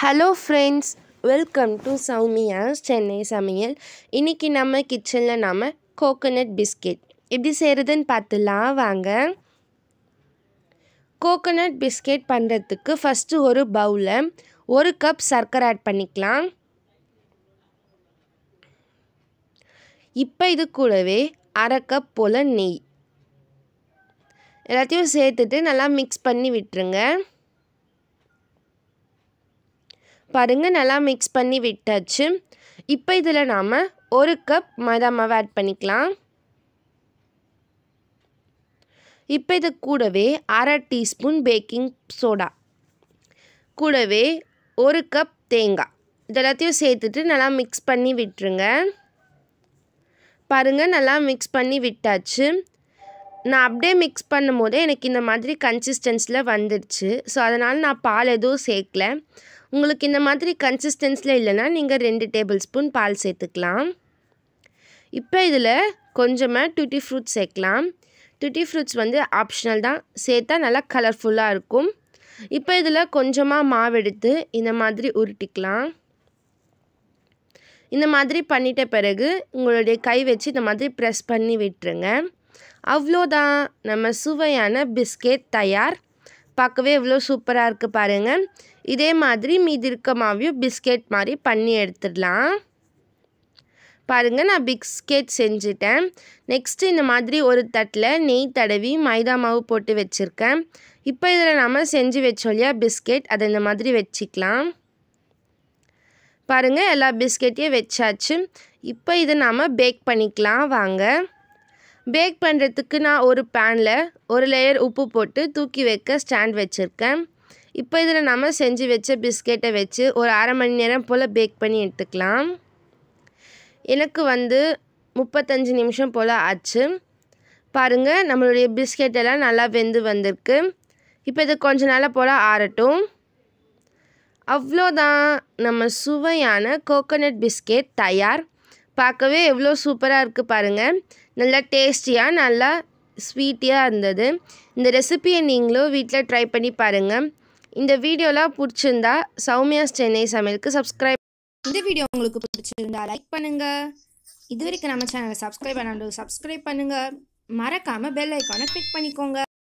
hello friends welcome to Soumya Chennai சமையல் இன்றைக்கி நம்ம கிச்சனில் நாம் கோகோனட் பிஸ்கெட் எப்படி செய்கிறதுன்னு பார்த்துலாம் வாங்க கோகோனட் பிஸ்கெட் பண்ணுறதுக்கு ஃபஸ்ட்டு ஒரு பவுலில் ஒரு கப் சர்க்கரை ஆட் பண்ணிக்கலாம் இப்போ இது கூடவே அரை கப் போல் நெய் எல்லாத்தையும் சேர்த்துட்டு நல்லா மிக்ஸ் பண்ணி விட்டுருங்க பாருங்கள் நல்லா மிக்ஸ் பண்ணி விட்டாச்சு இப்போ இதில் நாம் ஒரு கப் மைதா மாவு ஆட் பண்ணிக்கலாம் இப்போ இது கூடவே அரை டீஸ்பூன் பேக்கிங் சோடா கூடவே ஒரு கப் தேங்காய் இதெல்லாத்தையும் சேர்த்துட்டு நல்லா மிக்ஸ் பண்ணி விட்டுருங்க பாருங்கள் நல்லா மிக்ஸ் பண்ணி விட்டாச்சு நான் அப்படியே மிக்ஸ் பண்ணும் போதே எனக்கு இந்த மாதிரி கன்சிஸ்டன்ஸில் வந்துடுச்சு ஸோ அதனால் நான் பால் எதுவும் சேர்க்கல உங்களுக்கு இந்த மாதிரி கன்சிஸ்டன்ஸில் இல்லைன்னா நீங்கள் ரெண்டு டேபிள் ஸ்பூன் பால் சேர்த்துக்கலாம் இப்போ இதில் கொஞ்சமாக டூட்டி ஃப்ரூட்ஸ் சேர்க்கலாம் டூட்டி ஃப்ரூட்ஸ் வந்து ஆப்ஷனல் தான் சேர்த்தா நல்லா கலர்ஃபுல்லாக இருக்கும் இப்போ இதில் கொஞ்சமாக மாவு எடுத்து இந்த மாதிரி உருட்டிக்கலாம் இந்த மாதிரி பண்ணிட்ட பிறகு உங்களுடைய கை வச்சு இந்த மாதிரி ப்ரெஸ் பண்ணி விட்டுருங்க அவ்வளோதான் நம்ம சுவையான பிஸ்கெட் தயார் பார்க்கவே எவ்வளோ சூப்பராக இருக்குது பாருங்கள் இதே மாதிரி மீதி இருக்க மாவையும் பிஸ்கெட் மாதிரி பண்ணி எடுத்துடலாம் பாருங்கள் நான் பிஸ்கெட் செஞ்சுட்டேன் நெக்ஸ்ட்டு இந்த மாதிரி ஒரு தட்டில் நெய் தடவி மைதா மாவு போட்டு வச்சுருக்கேன் இப்போ இதில் நாம் செஞ்சு வச்சோம் இல்லையா பிஸ்கெட் அதை இந்த மாதிரி வச்சுக்கலாம் பாருங்கள் எல்லா பிஸ்கெட்டையும் வச்சாச்சு இப்போ இதை நாம் பேக் பண்ணிக்கலாம் வாங்க பேக் பண்ணுறதுக்கு நான் ஒரு பேனில் ஒரு லேயர் உப்பு போட்டு தூக்கி வைக்க ஸ்டாண்ட் வச்சுருக்கேன் இப்போ இதில் நம்ம செஞ்சு வச்ச பிஸ்கெட்டை வச்சு ஒரு அரை மணி நேரம் போல் பேக் பண்ணி எடுத்துக்கலாம் எனக்கு வந்து முப்பத்தஞ்சு நிமிஷம் போல் ஆச்சு பாருங்கள் நம்மளுடைய பிஸ்கெட்டெல்லாம் நல்லா வெந்து வந்திருக்கு இப்போ இது கொஞ்ச நாளாக போல் ஆறட்டும் அவ்வளோதான் நம்ம சுவையான கோகோனட் பிஸ்கெட் தயார் பார்க்கவே எவ்வளோ சூப்பராக இருக்குது பாருங்கள் நல்லா டேஸ்டியாக நல்லா ஸ்வீட்டியாக இருந்தது இந்த ரெசிப்பியை நீங்களும் வீட்டில் ட்ரை பண்ணி பாருங்கள் இந்த வீடியோலாம் பிடிச்சிருந்தா சௌமியாஸ் சென்னை சமையலுக்கு சப்ஸ்கிரைப் இந்த வீடியோ உங்களுக்கு பிடிச்சிருந்தா லைக் பண்ணுங்கள் இது வரைக்கும் நம்ம சேனலை சப்ஸ்கிரைப் பண்ணுறது சப்ஸ்கிரைப் பண்ணுங்கள் மறக்காமல் பெல் ஐக்கானை கிளிக் பண்ணிக்கோங்க